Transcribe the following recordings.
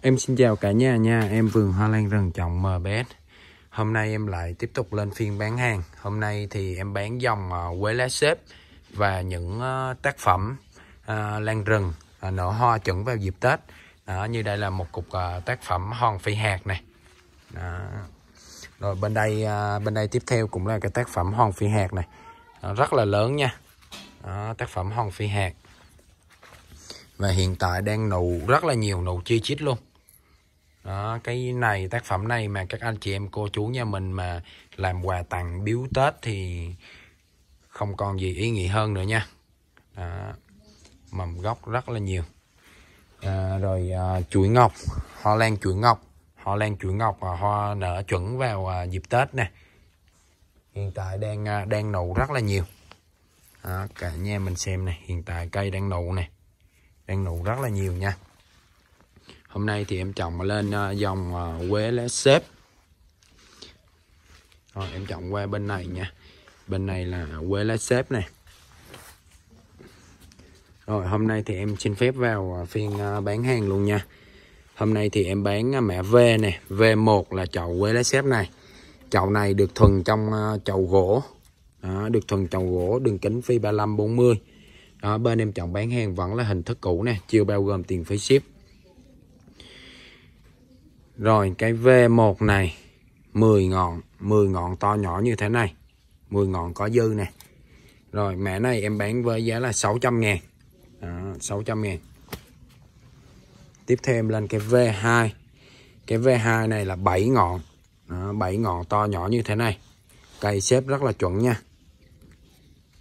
Em xin chào cả nhà nha, em vườn hoa lan rừng trồng MBS Hôm nay em lại tiếp tục lên phiên bán hàng Hôm nay thì em bán dòng ờ, quế lá xếp và những ờ, tác phẩm ờ, lan rừng nở hoa chuẩn vào dịp Tết Đó, Như đây là một cục tác phẩm hòn phi hạt này Đó. Rồi bên đây bên đây tiếp theo cũng là cái tác phẩm hòn phi hạt này Đó, Rất là lớn nha Đó, Tác phẩm hòn phi hạt và hiện tại đang nụ rất là nhiều nụ chi chít luôn đó, cái này tác phẩm này mà các anh chị em cô chú nhà mình mà làm quà tặng biếu Tết thì không còn gì ý nghĩa hơn nữa nha đó, mầm gốc rất là nhiều à, rồi à, chuỗi ngọc hoa lan chuỗi ngọc hoa lan chuỗi ngọc và hoa nở chuẩn vào à, dịp Tết nè hiện tại đang à, đang nụ rất là nhiều đó, cả nhà mình xem này hiện tại cây đang nụ này đang nụ rất là nhiều nha hôm nay thì em trồng lên ờ, dòng ờ, quế lá xếp rồi em trồng qua bên này nha bên này là quế lá xếp này rồi hôm nay thì em xin phép vào ờ, phiên bán hàng luôn nha Hôm nay thì em bán mẹ V này, V1 là chậu quế lá xếp này Chậu này được thuần trong chậu gỗ Đó, Được thuần chậu gỗ đường kính phi 35-40 đó bên em chọn bán hàng vẫn là hình thức cũ nè chưa bao gồm tiền phí ship rồi cái V1 này 10 ngọn 10 ngọn to nhỏ như thế này 10 ngọn có dư nè rồi mẹ này em bán với giá là 600 ngàn đó, 600 ngàn tiếp thêm lên cái V2 cái V2 này là 7 ngọn đó, 7 ngọn to nhỏ như thế này cây xếp rất là chuẩn nha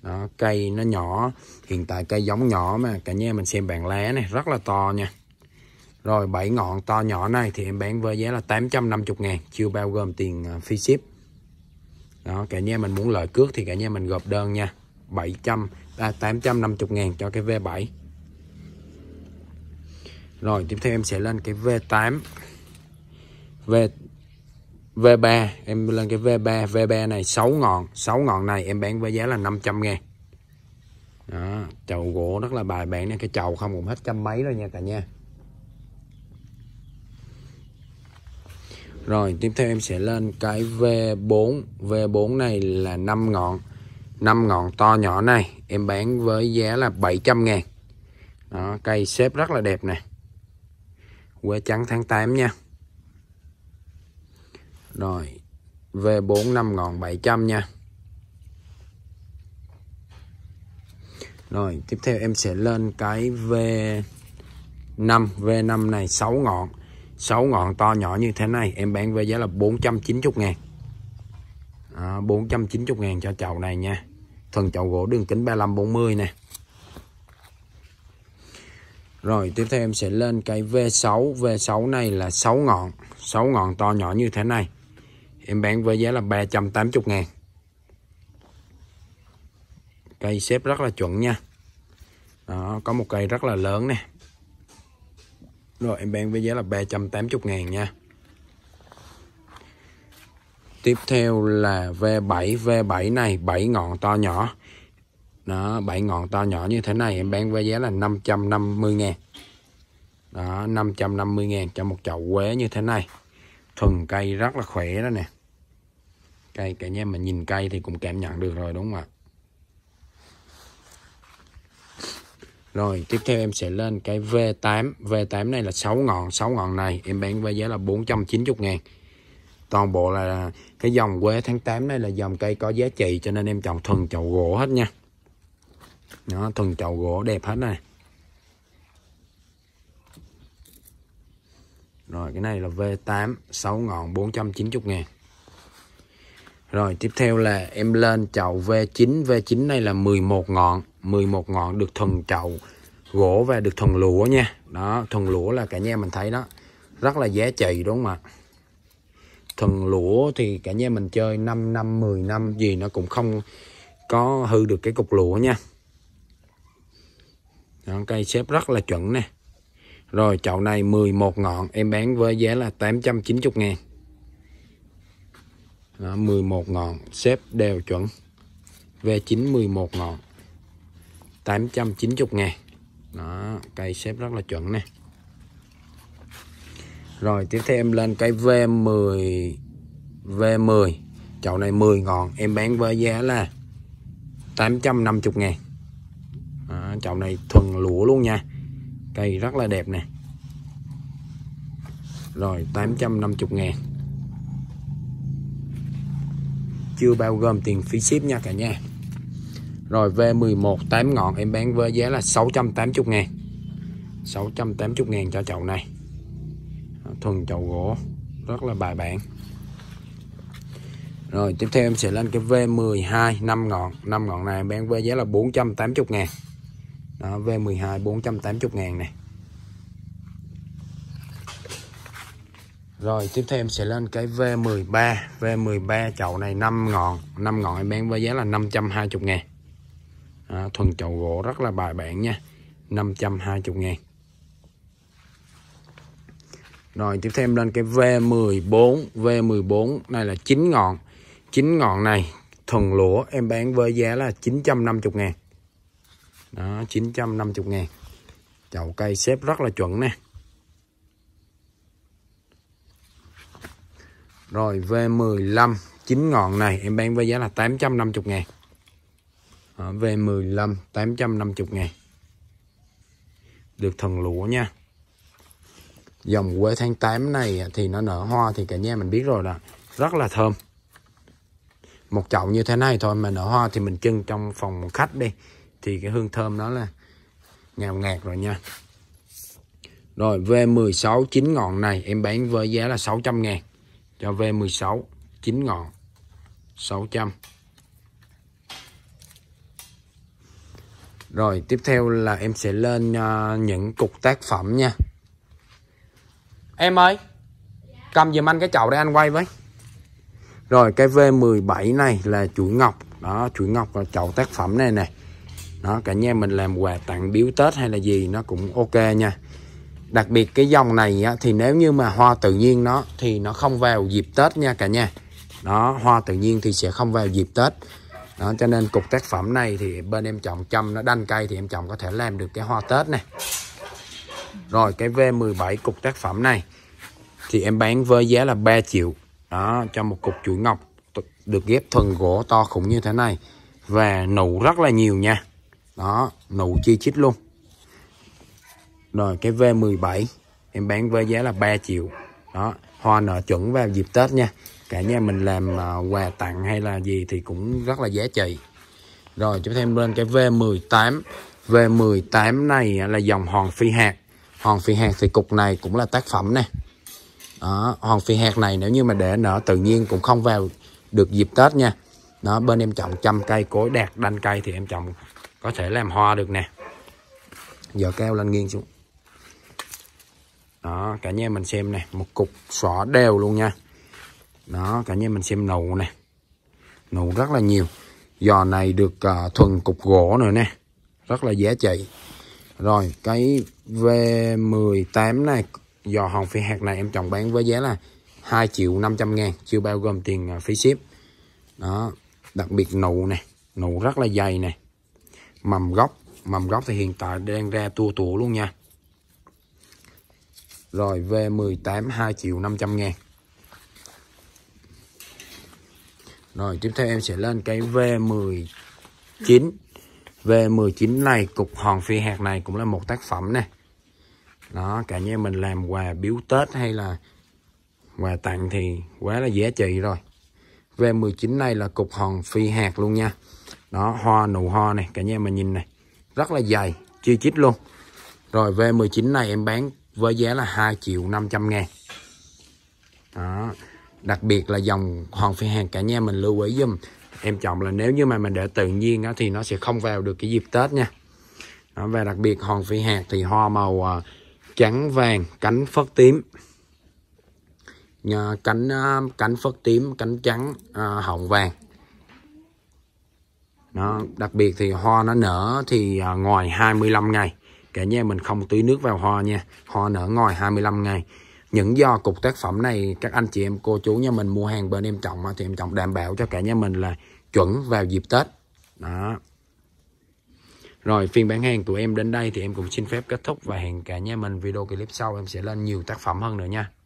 đó cây nó nhỏ hiện tại cây giống nhỏ mà cả nhà mình xem bàn lá này rất là to nha rồi 7 ngọn to nhỏ này thì em bán với giá là 850 ngàn chưa bao gồm tiền à, phí ship đó cả nhà mình muốn lợi cước thì cả nhà mình gộp đơn nha 700 à, 850 ngàn cho cái V7 rồi tiếp theo em sẽ lên cái V8 V V3 em lên cái V3 V3 này 6 ngọn 6 ngọn này em bán với giá là 500 ngàn đó, chầu gỗ rất là bài bản nè cái chậu không cũng hết trăm mấy rồi nha cả nha rồi tiếp theo em sẽ lên cái V4 V4 này là 5 ngọn 5 ngọn to nhỏ này em bán với giá là 700 ngàn đó, cây xếp rất là đẹp nè quê trắng tháng 8 nha rồi, V4 5 ngọn 700 nha. Rồi, tiếp theo em sẽ lên cái V5, V5 này 6 ngọn. 6 ngọn to nhỏ như thế này, em bán với giá là 490 ngàn. À, 490 ngàn cho chậu này nha. Thần chậu gỗ đường kính 35-40 nè. Rồi tiếp theo em sẽ lên cái V6 V6 này là 6 ngọn 6 ngọn to nhỏ như thế này em bán với giá là 380 ngàn cây xếp rất là chuẩn nha đó có một cây rất là lớn nè rồi em bán với giá là 380 ngàn nha tiếp theo là V7 V7 này 7 ngọn to nhỏ đó 7 ngọn to nhỏ như thế này em bán với giá là 550 ngàn đó 550 ngàn cho một chậu quế như thế này thuần cây rất là khỏe đó nè cây cả nhà mà nhìn cây thì cũng cảm nhận được rồi đúng không ạ rồi tiếp theo em sẽ lên cái V8 V8 này là 6 ngọn 6 ngọn này em bán với giá là 490 ngàn toàn bộ là cái dòng quế tháng 8 này là dòng cây có giá trị cho nên em trồng thuần chậu gỗ hết nha nó thuần chậu gỗ đẹp hết này rồi cái này là V8 6 ngọn 490 ngàn rồi tiếp theo là em lên chậu V9, V9 này là 11 ngọn, 11 ngọn được thuần chậu gỗ và được thuần lũa nha. Đó, thuần lũa là cả nhà mình thấy đó. Rất là giá trị đúng không ạ? Thuần lũa thì cả nhà mình chơi 5 năm, 10 năm gì nó cũng không có hư được cái cục lũa nha. Đó, cây xếp rất là chuẩn nè. Rồi chậu này 11 ngọn em bán với giá là 890 ngàn đó, 11 ngọn xếp đều chuẩn V9 11 ngọn 890 ngàn đó cây xếp rất là chuẩn nè rồi tiếp theo em lên cây V10 V10 chậu này 10 ngọn em bán với giá là 850 ngàn đó, chậu này thuần lũa luôn nha cây rất là đẹp nè rồi 850 ngàn chưa bao gồm tiền phí ship nha cả nhà rồi V11 8 ngọn em bán với giá là 680 ngàn 680 ngàn cho chậu này Thuần chậu gỗ Rất là bài bản Rồi tiếp theo em sẽ lên cái V12 5 ngọn 5 ngọn này em bán với giá là 480 ngàn Đó, V12 480 ngàn này Rồi tiếp theo em sẽ lên cái V13 V13 chậu này 5 ngọn 5 ngọn em bán với giá là 520 ngàn à, Thuần chậu gỗ rất là bài bản nha 520 ngàn Rồi tiếp theo em lên cái V14 V14 này là 9 ngọn 9 ngọn này thuần lũa em bán với giá là 950 ngàn Đó 950 ngàn Chậu cây xếp rất là chuẩn nè Rồi V15 9 ngọn này em bán với giá là 850 ngàn Đó, V15 850 ngàn Được thần lũa nha Dòng quế tháng 8 này thì nó nở hoa thì cả nhà mình biết rồi là rất là thơm Một chậu như thế này thôi mà nở hoa thì mình trưng trong phòng khách đi Thì cái hương thơm đó là ngào ngạt rồi nha Rồi V16 9 ngọn này em bán với giá là 600 ngàn cho V16 9 ngọn 600 rồi tiếp theo là em sẽ lên uh, những cục tác phẩm nha em ơi dạ. cầm giùm anh cái chậu để anh quay với rồi cái V17 này là chuỗi ngọc đó chuỗi ngọc là chậu tác phẩm này nè đó cả nhà mình làm quà tặng biếu tết hay là gì nó cũng ok nha đặc biệt cái dòng này á, thì nếu như mà hoa tự nhiên nó thì nó không vào dịp tết nha cả nhà đó hoa tự nhiên thì sẽ không vào dịp tết đó cho nên cục tác phẩm này thì bên em chọn chăm nó đanh cây thì em chọn có thể làm được cái hoa tết này rồi cái V17 cục tác phẩm này thì em bán với giá là 3 triệu đó cho một cục chuỗi ngọc được ghép thuần gỗ to khủng như thế này và nụ rất là nhiều nha đó nụ chi chít luôn rồi cái V17 em bán với giá là 3 triệu đó hoa nở chuẩn vào dịp Tết nha cả nhà mình làm uh, quà tặng hay là gì thì cũng rất là giá trị rồi chúng thêm lên cái V18 V18 này là dòng hòn phi hạt hòn phi hạt thì cục này cũng là tác phẩm nè đó, hòn phi hạt này nếu như mà để nở tự nhiên cũng không vào được dịp Tết nha đó bên em trồng trăm cây cối đạt đanh cây thì em trồng có thể làm hoa được nè giờ keo lên nghiêng xuống đó cả nhà mình xem này một cục xỏ đều luôn nha đó cả nhà mình xem nụ này nụ rất là nhiều giò này được uh, thuần cục gỗ nữa nè rất là giá trị rồi cái V18 này giò hồng phi hạt này em trồng bán với giá là 2 triệu 500 ngàn chưa bao gồm tiền uh, phí ship đó đặc biệt nụ này nụ rất là dày này mầm gốc mầm gốc thì hiện tại đang ra tua tủa luôn nha rồi V18 2 triệu 500 ngàn Rồi tiếp theo em sẽ lên cái V19 V19 này cục hòn phi hạt này cũng là một tác phẩm nè Đó cả nhà mình làm quà biếu Tết hay là quà tặng thì quá là dễ trị rồi V19 này là cục hòn phi hạt luôn nha Đó hoa nụ hoa này cả nhà mình nhìn này Rất là dày chi chít luôn Rồi V19 này em bán với giá là 2 triệu 500 ngàn đó đặc biệt là dòng hòn phi hàng cả nhà mình lưu ý dùm em chọn là nếu như mà mình để tự nhiên á, thì nó sẽ không vào được cái dịp Tết nha đó, và đặc biệt hòn phi hạt thì hoa màu à, trắng vàng cánh phất tím Nhờ cánh à, cánh phất tím cánh trắng à, hồng vàng nó đặc biệt thì hoa nó nở thì ngoài 25 ngày cả nhà mình không tưới nước vào hoa nha hoa nở ngoài 25 ngày những do cục tác phẩm này các anh chị em cô chú nhà mình mua hàng bên em trồng thì em trồng đảm bảo cho cả nhà mình là chuẩn vào dịp Tết đó rồi phiên bán hàng tụi em đến đây thì em cũng xin phép kết thúc và hẹn cả nhà mình video clip sau em sẽ lên nhiều tác phẩm hơn nữa nha